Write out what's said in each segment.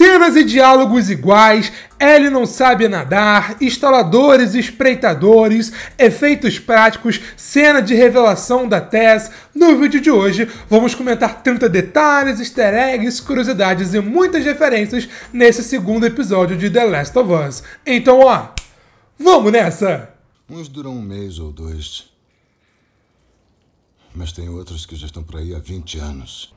Cenas e diálogos iguais, ele não sabe nadar, instaladores e espreitadores, efeitos práticos, cena de revelação da Tess. No vídeo de hoje, vamos comentar 30 detalhes, easter eggs, curiosidades e muitas referências nesse segundo episódio de The Last of Us. Então, ó, vamos nessa! Uns duram um mês ou dois. Mas tem outros que já estão por aí há 20 anos.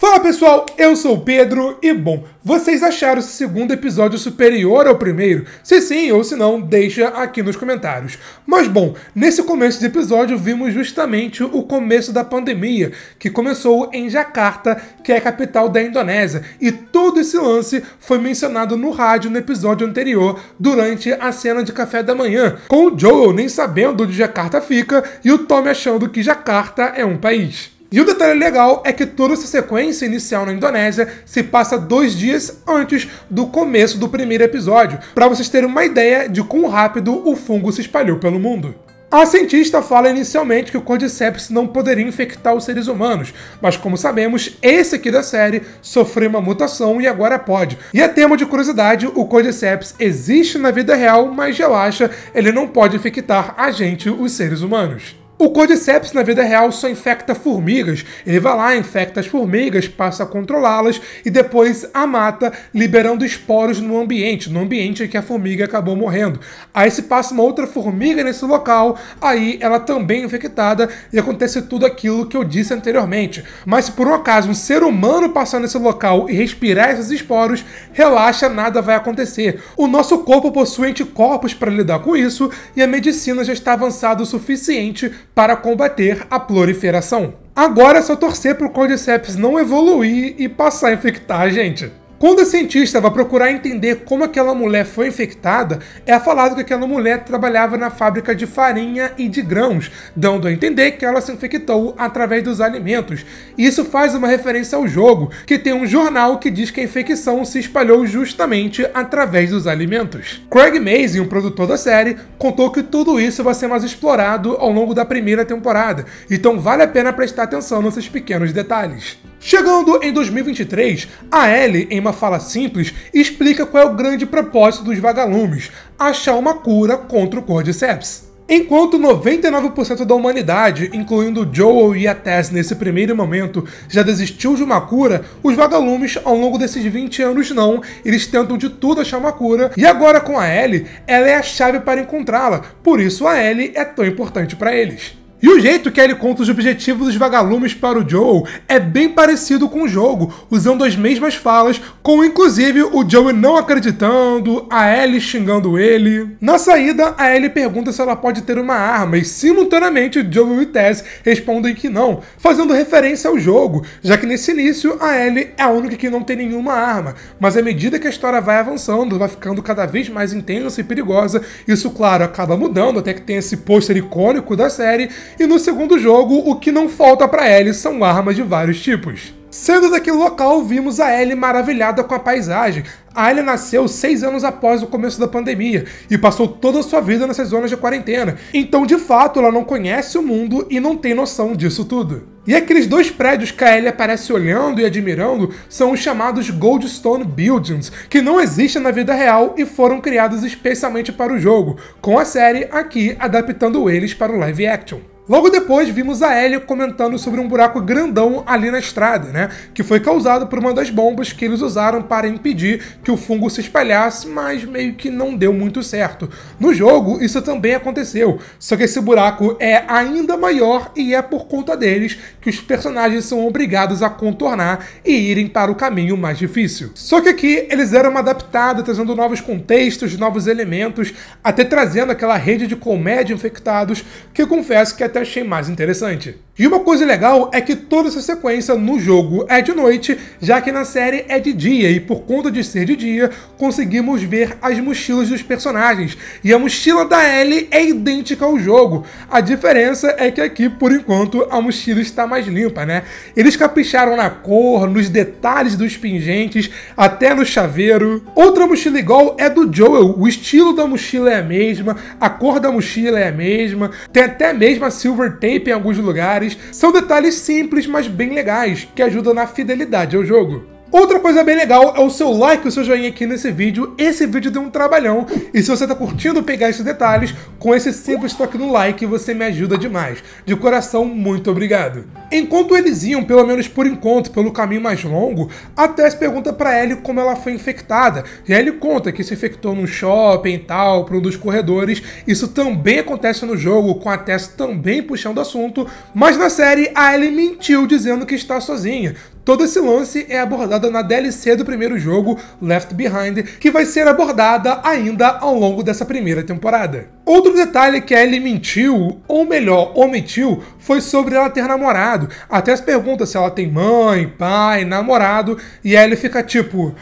Fala pessoal, eu sou o Pedro e bom, vocês acharam esse segundo episódio superior ao primeiro? Se sim ou se não, deixa aqui nos comentários. Mas bom, nesse começo de episódio vimos justamente o começo da pandemia, que começou em Jakarta, que é a capital da Indonésia, e todo esse lance foi mencionado no rádio no episódio anterior, durante a cena de café da manhã, com o Joel nem sabendo onde Jakarta fica e o Tommy achando que Jakarta é um país. E o detalhe legal é que toda essa sequência inicial na Indonésia se passa dois dias antes do começo do primeiro episódio, para vocês terem uma ideia de quão rápido o fungo se espalhou pelo mundo. A cientista fala inicialmente que o Cordyceps não poderia infectar os seres humanos, mas como sabemos, esse aqui da série sofreu uma mutação e agora pode. E a é tema de curiosidade, o Cordyceps existe na vida real, mas relaxa, ele não pode infectar a gente, os seres humanos. O Cordyceps na vida real só infecta formigas. Ele vai lá, infecta as formigas, passa a controlá-las e depois a mata, liberando esporos no ambiente, no ambiente em que a formiga acabou morrendo. Aí se passa uma outra formiga nesse local, aí ela também é infectada e acontece tudo aquilo que eu disse anteriormente. Mas se por um acaso um ser humano passar nesse local e respirar esses esporos, relaxa, nada vai acontecer. O nosso corpo possui anticorpos para lidar com isso e a medicina já está avançada o suficiente para combater a proliferação. Agora é só torcer para o Cordyceps não evoluir e passar a infectar a gente. Quando a cientista vai procurar entender como aquela mulher foi infectada, é falado que aquela mulher trabalhava na fábrica de farinha e de grãos, dando a entender que ela se infectou através dos alimentos. Isso faz uma referência ao jogo, que tem um jornal que diz que a infecção se espalhou justamente através dos alimentos. Craig Mazin, o produtor da série, contou que tudo isso vai ser mais explorado ao longo da primeira temporada, então vale a pena prestar atenção nesses pequenos detalhes. Chegando em 2023, a Ellie, em uma uma fala simples, explica qual é o grande propósito dos vagalumes: achar uma cura contra o cordyceps. Enquanto 99% da humanidade, incluindo Joel e a Tess nesse primeiro momento, já desistiu de uma cura, os vagalumes, ao longo desses 20 anos, não. Eles tentam de tudo achar uma cura, e agora com a Ellie, ela é a chave para encontrá-la, por isso a Ellie é tão importante para eles. E o jeito que ele conta os objetivos dos vagalumes para o Joe é bem parecido com o jogo, usando as mesmas falas, com inclusive o Joe não acreditando, a Ellie xingando ele. Na saída, a Ellie pergunta se ela pode ter uma arma, e simultaneamente o Joe e Tess respondem que não, fazendo referência ao jogo, já que nesse início a Ellie é a única que não tem nenhuma arma, mas à medida que a história vai avançando, vai ficando cada vez mais intensa e perigosa, isso, claro, acaba mudando, até que tem esse pôster icônico da série e no segundo jogo o que não falta para Ellie são armas de vários tipos. Sendo daquele local, vimos a Ellie maravilhada com a paisagem. A Ellie nasceu seis anos após o começo da pandemia e passou toda a sua vida nessas zonas de quarentena. Então, de fato, ela não conhece o mundo e não tem noção disso tudo. E aqueles dois prédios que a Ellie aparece olhando e admirando são os chamados Goldstone Buildings, que não existem na vida real e foram criados especialmente para o jogo, com a série aqui adaptando eles para o live action. Logo depois, vimos a Ellie comentando sobre um buraco grandão ali na estrada, né? Que foi causado por uma das bombas que eles usaram para impedir que o fungo se espalhasse, mas meio que não deu muito certo. No jogo, isso também aconteceu, só que esse buraco é ainda maior e é por conta deles que os personagens são obrigados a contornar e irem para o caminho mais difícil. Só que aqui eles deram uma adaptada, trazendo novos contextos, novos elementos, até trazendo aquela rede de comédia infectados que confesso que até achei mais interessante. E uma coisa legal é que toda essa sequência no jogo é de noite, já que na série é de dia, e por conta de ser de dia, conseguimos ver as mochilas dos personagens. E a mochila da Ellie é idêntica ao jogo. A diferença é que aqui, por enquanto, a mochila está mais limpa, né? Eles capricharam na cor, nos detalhes dos pingentes, até no chaveiro. Outra mochila igual é do Joel. O estilo da mochila é a mesma, a cor da mochila é a mesma, tem até mesmo a silver tape em alguns lugares. São detalhes simples, mas bem legais, que ajudam na fidelidade ao jogo. Outra coisa bem legal é o seu like, o seu joinha aqui nesse vídeo. Esse vídeo deu um trabalhão e se você tá curtindo pegar esses detalhes, com esse simples toque no like você me ajuda demais. De coração, muito obrigado. Enquanto eles iam, pelo menos por enquanto, pelo caminho mais longo, a Tess pergunta para Ellie como ela foi infectada. E Ellie conta que se infectou num shopping e tal, por um dos corredores. Isso também acontece no jogo, com a Tess também puxando o assunto. Mas na série, a Ellie mentiu dizendo que está sozinha. Todo esse lance é abordado na DLC do primeiro jogo, Left Behind, que vai ser abordada ainda ao longo dessa primeira temporada. Outro detalhe que a Ellie mentiu, ou melhor, omitiu, foi sobre ela ter namorado. Até as perguntas se ela tem mãe, pai, namorado, e a Ellie fica tipo.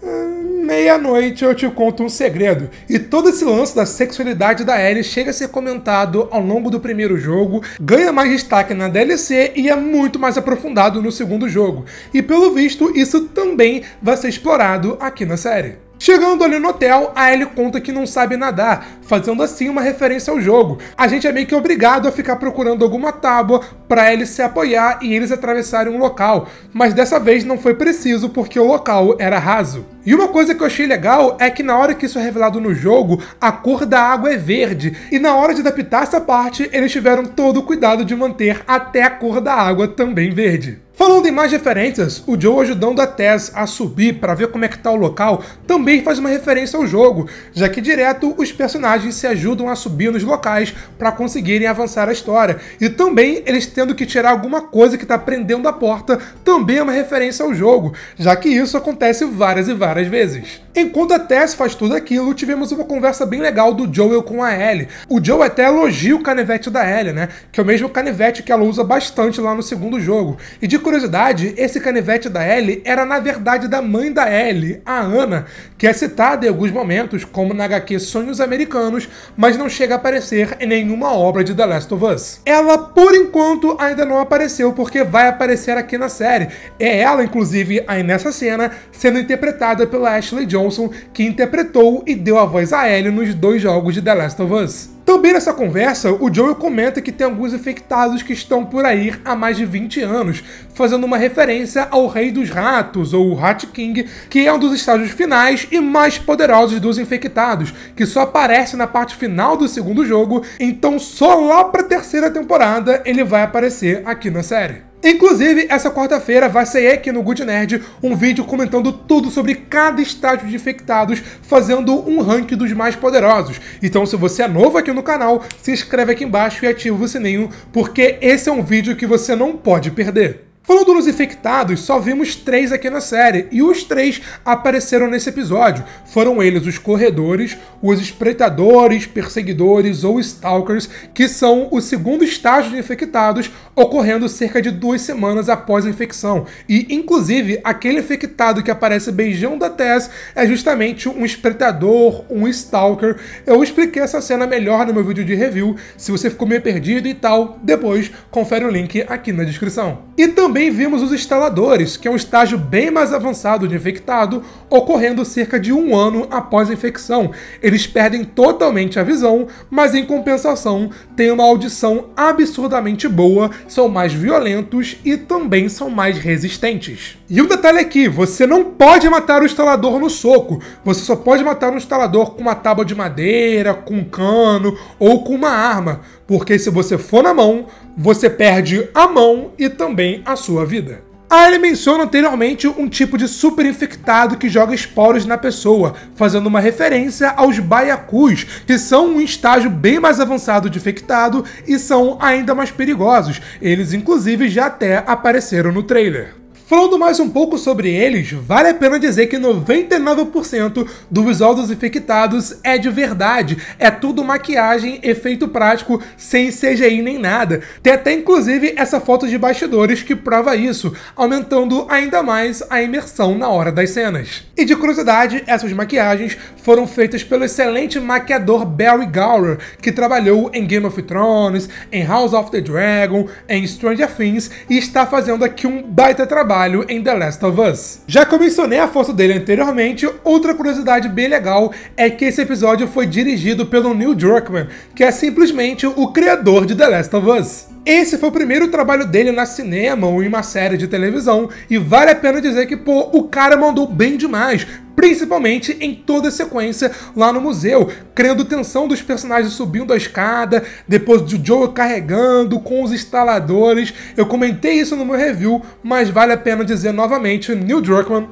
Ah, meia-noite eu te conto um segredo. E todo esse lance da sexualidade da Ellie chega a ser comentado ao longo do primeiro jogo, ganha mais destaque na DLC e é muito mais aprofundado no segundo jogo. E pelo visto, isso também vai ser explorado aqui na série. Chegando ali no hotel, a Ellie conta que não sabe nadar, fazendo assim uma referência ao jogo. A gente é meio que obrigado a ficar procurando alguma tábua para Ellie se apoiar e eles atravessarem um local, mas dessa vez não foi preciso porque o local era raso. E uma coisa que eu achei legal é que na hora que isso é revelado no jogo, a cor da água é verde, e na hora de adaptar essa parte, eles tiveram todo o cuidado de manter até a cor da água também verde. Falando em mais referências, o Joe ajudando a Tess a subir para ver como é que tá o local também faz uma referência ao jogo, já que direto os personagens se ajudam a subir nos locais para conseguirem avançar a história. E também eles tendo que tirar alguma coisa que está prendendo a porta também é uma referência ao jogo, já que isso acontece várias e várias vezes. Enquanto a Tess faz tudo aquilo, tivemos uma conversa bem legal do Joel com a Ellie. O Joel até elogia o canivete da Ellie, né? Que é o mesmo canivete que ela usa bastante lá no segundo jogo. E de curiosidade, esse canivete da Ellie era na verdade da mãe da Ellie, a Ana, que é citada em alguns momentos como na HQ Sonhos Americanos, mas não chega a aparecer em nenhuma obra de The Last of Us. Ela, por enquanto, ainda não apareceu porque vai aparecer aqui na série. É ela, inclusive, aí nessa cena, sendo interpretada pela Ashley Jones Johnson, que interpretou e deu a voz a Ellie nos dois jogos de The Last of Us. Também nessa conversa, o Joel comenta que tem alguns infectados que estão por aí há mais de 20 anos, fazendo uma referência ao Rei dos Ratos, ou Rat King, que é um dos estágios finais e mais poderosos dos infectados, que só aparece na parte final do segundo jogo, então só lá pra terceira temporada ele vai aparecer aqui na série. Inclusive, essa quarta-feira vai sair aqui no Good Nerd um vídeo comentando tudo sobre cada estágio de infectados, fazendo um ranking dos mais poderosos. Então, se você é novo aqui no canal, se inscreve aqui embaixo e ativa o sininho, porque esse é um vídeo que você não pode perder. Falando dos infectados, só vimos três aqui na série, e os três apareceram nesse episódio. Foram eles os corredores, os espreitadores, perseguidores ou stalkers, que são o segundo estágio de infectados, ocorrendo cerca de duas semanas após a infecção. E, inclusive, aquele infectado que aparece beijão da Tess é justamente um espreitador, um stalker. Eu expliquei essa cena melhor no meu vídeo de review, se você ficou meio perdido e tal, depois confere o link aqui na descrição. E também também vimos os instaladores, que é um estágio bem mais avançado de infectado, ocorrendo cerca de um ano após a infecção. Eles perdem totalmente a visão, mas em compensação têm uma audição absurdamente boa, são mais violentos e também são mais resistentes. E um detalhe aqui, você não pode matar o instalador no soco. Você só pode matar o instalador com uma tábua de madeira, com um cano ou com uma arma, porque se você for na mão, você perde a mão e também a sua vida. Ah, ele menciona anteriormente um tipo de super infectado que joga esporos na pessoa, fazendo uma referência aos baiacus, que são um estágio bem mais avançado de infectado e são ainda mais perigosos. Eles, inclusive, já até apareceram no trailer. Falando mais um pouco sobre eles, vale a pena dizer que 99% do visual dos infectados é de verdade. É tudo maquiagem, efeito prático, sem CGI nem nada. Tem até inclusive essa foto de bastidores que prova isso, aumentando ainda mais a imersão na hora das cenas. E de curiosidade, essas maquiagens foram feitas pelo excelente maquiador Barry Gower, que trabalhou em Game of Thrones, em House of the Dragon, em Stranger Things e está fazendo aqui um baita trabalho trabalho em The Last of Us. Já que eu mencionei a força dele anteriormente, outra curiosidade bem legal é que esse episódio foi dirigido pelo Neil Druckmann, que é simplesmente o criador de The Last of Us. Esse foi o primeiro trabalho dele na cinema ou em uma série de televisão, e vale a pena dizer que, pô, o cara mandou bem demais, principalmente em toda a sequência lá no museu, criando tensão dos personagens subindo a escada, depois do Joe carregando com os instaladores. Eu comentei isso no meu review, mas vale a pena dizer novamente, Neil Druckmann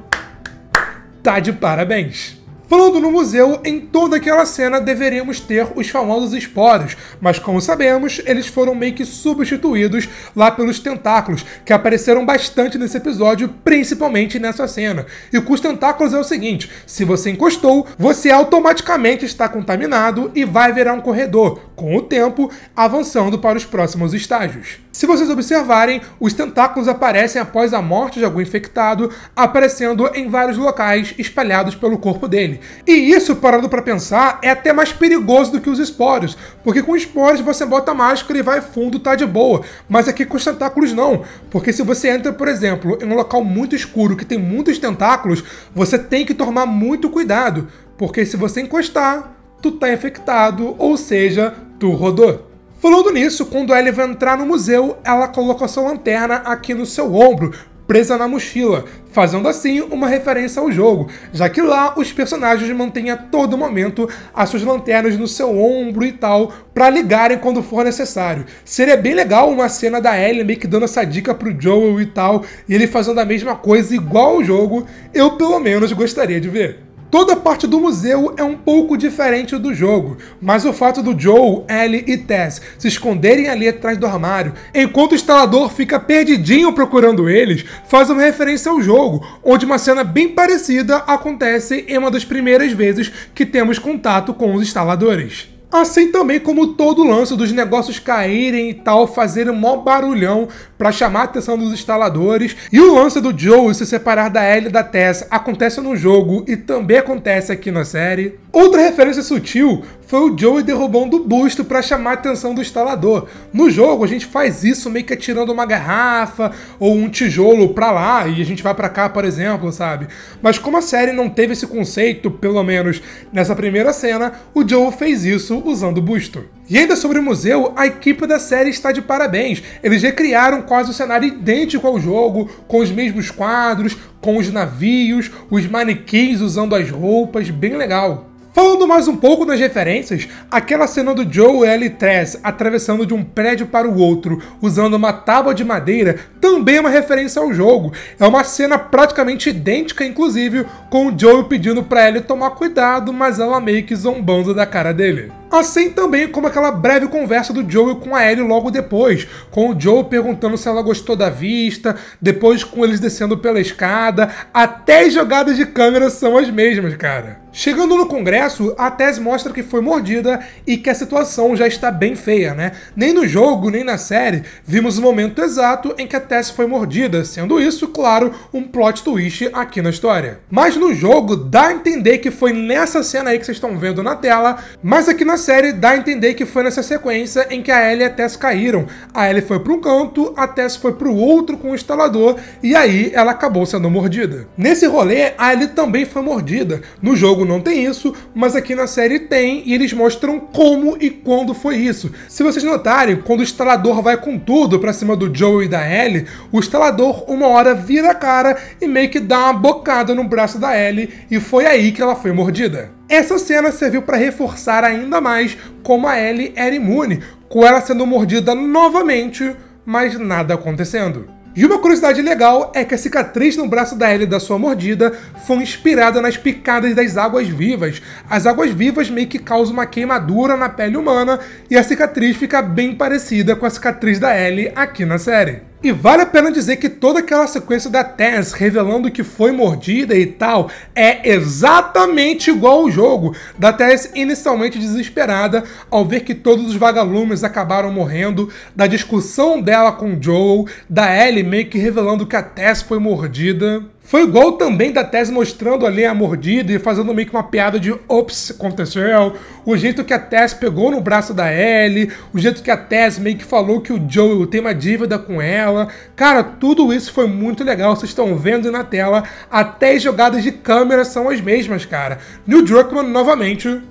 tá de parabéns. Falando no museu, em toda aquela cena deveríamos ter os famosos esporos, mas como sabemos, eles foram meio que substituídos lá pelos tentáculos, que apareceram bastante nesse episódio, principalmente nessa cena. E com os tentáculos é o seguinte: se você encostou, você automaticamente está contaminado e vai virar um corredor, com o tempo, avançando para os próximos estágios. Se vocês observarem, os tentáculos aparecem após a morte de algum infectado, aparecendo em vários locais espalhados pelo corpo dele. E isso, parando para pensar, é até mais perigoso do que os esporos, porque com esporos você bota máscara e vai fundo, tá de boa. Mas aqui com os tentáculos não, porque se você entra, por exemplo, em um local muito escuro que tem muitos tentáculos, você tem que tomar muito cuidado, porque se você encostar, tu tá infectado, ou seja, tu rodou. Falando nisso, quando a Ellie vai entrar no museu, ela coloca sua lanterna aqui no seu ombro, presa na mochila, fazendo assim uma referência ao jogo, já que lá os personagens mantêm a todo momento as suas lanternas no seu ombro e tal, para ligarem quando for necessário. Seria bem legal uma cena da Ellie meio que dando essa dica pro Joel e tal, e ele fazendo a mesma coisa igual ao jogo, eu pelo menos gostaria de ver. Toda parte do museu é um pouco diferente do jogo, mas o fato do Joe, Ellie e Tess se esconderem ali atrás do armário, enquanto o instalador fica perdidinho procurando eles, faz uma referência ao jogo, onde uma cena bem parecida acontece em uma das primeiras vezes que temos contato com os instaladores. Assim também como todo o lance dos negócios caírem e tal, fazerem um maior barulhão para chamar a atenção dos instaladores. E o lance do Joe se separar da Ellie e da Tess acontece no jogo e também acontece aqui na série. Outra referência sutil foi o Joey derrubando o busto para chamar a atenção do instalador. No jogo, a gente faz isso meio que atirando uma garrafa ou um tijolo pra lá e a gente vai para cá, por exemplo, sabe? Mas como a série não teve esse conceito, pelo menos nessa primeira cena, o Joe fez isso usando o busto. E ainda sobre o museu, a equipe da série está de parabéns. Eles recriaram quase o um cenário idêntico ao jogo, com os mesmos quadros, com os navios, os manequins usando as roupas, bem legal. Falando mais um pouco das referências, aquela cena do Joe L. Tress atravessando de um prédio para o outro usando uma tábua de madeira também é uma referência ao jogo. É uma cena praticamente idêntica, inclusive, com o Joe pedindo para ele tomar cuidado, mas ela meio que zombando da cara dele assim também como aquela breve conversa do Joe com a Ellie logo depois, com o Joe perguntando se ela gostou da vista, depois com eles descendo pela escada, até jogadas de câmera são as mesmas, cara. Chegando no Congresso, a tese mostra que foi mordida e que a situação já está bem feia, né? Nem no jogo, nem na série, vimos o momento exato em que a tese foi mordida, sendo isso, claro, um plot twist aqui na história. Mas no jogo dá a entender que foi nessa cena aí que vocês estão vendo na tela, mas aqui na série dá a entender que foi nessa sequência em que a Ellie e a Tess caíram. A Ellie foi para um canto, a Tess foi para o outro com o instalador, e aí ela acabou sendo mordida. Nesse rolê, a Ellie também foi mordida. No jogo não tem isso, mas aqui na série tem, e eles mostram como e quando foi isso. Se vocês notarem, quando o instalador vai com tudo para cima do Joe e da Ellie, o instalador uma hora vira a cara e meio que dá uma bocada no braço da Ellie, e foi aí que ela foi mordida. Essa cena serviu para reforçar ainda mais como a Ellie era imune, com ela sendo mordida novamente, mas nada acontecendo. E uma curiosidade legal é que a cicatriz no braço da Ellie da sua mordida foi inspirada nas picadas das águas vivas. As águas vivas meio que causam uma queimadura na pele humana e a cicatriz fica bem parecida com a cicatriz da Ellie aqui na série. E vale a pena dizer que toda aquela sequência da Tess revelando que foi mordida e tal é exatamente igual ao jogo, da Tess inicialmente desesperada ao ver que todos os vagalumes acabaram morrendo, da discussão dela com Joel, da Ellie ele meio que revelando que a Tess foi mordida. Foi igual também da Tess mostrando ali a mordida e fazendo meio que uma piada de ops, aconteceu. O jeito que a Tess pegou no braço da Ellie, o jeito que a Tess meio que falou que o Joel tem uma dívida com ela. Cara, tudo isso foi muito legal, vocês estão vendo na tela. Até as jogadas de câmera são as mesmas, cara. New Druckmann, novamente,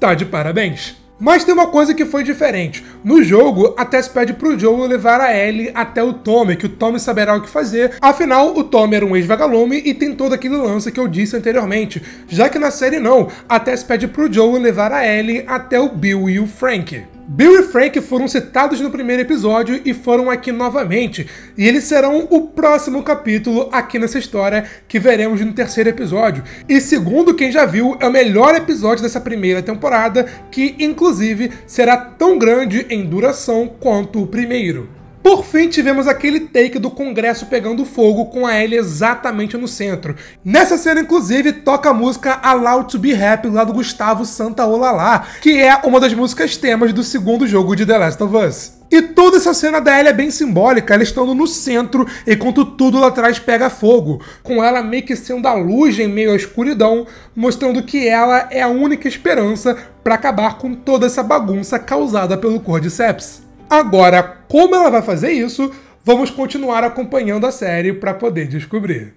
tá de parabéns. Mas tem uma coisa que foi diferente. No jogo, a Tess pede pro Joel levar a Ellie até o Tommy, que o Tommy saberá o que fazer. Afinal, o Tommy era um ex-vagalume e tem todo aquele lance que eu disse anteriormente. Já que na série não, a Tess pede pro Joel levar a Ellie até o Bill e o Frank. Bill e Frank foram citados no primeiro episódio e foram aqui novamente, e eles serão o próximo capítulo aqui nessa história que veremos no terceiro episódio. E segundo quem já viu, é o melhor episódio dessa primeira temporada, que inclusive será tão grande em duração quanto o primeiro. Por fim, tivemos aquele take do Congresso pegando fogo com a Ellie exatamente no centro. Nessa cena, inclusive, toca a música Allow to be Happy lá do Gustavo Santa lá, que é uma das músicas temas do segundo jogo de The Last of Us. E toda essa cena da Ellie é bem simbólica, ela estando no centro enquanto tudo lá atrás pega fogo, com ela meio que sendo a luz em meio à escuridão, mostrando que ela é a única esperança para acabar com toda essa bagunça causada pelo Cordyceps. Agora, como ela vai fazer isso, vamos continuar acompanhando a série para poder descobrir.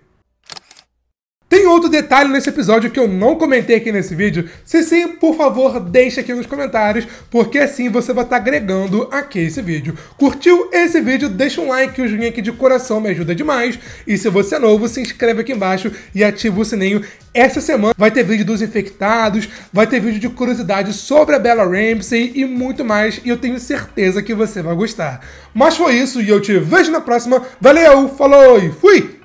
Tem outro detalhe nesse episódio que eu não comentei aqui nesse vídeo. Se sim, por favor, deixe aqui nos comentários, porque assim você vai estar tá agregando aqui esse vídeo. Curtiu esse vídeo? Deixa um like, o um joinha aqui de coração me ajuda demais. E se você é novo, se inscreve aqui embaixo e ativa o sininho. Essa semana vai ter vídeo dos infectados, vai ter vídeo de curiosidade sobre a Bella Ramsey e muito mais, e eu tenho certeza que você vai gostar. Mas foi isso e eu te vejo na próxima. Valeu, falou e fui!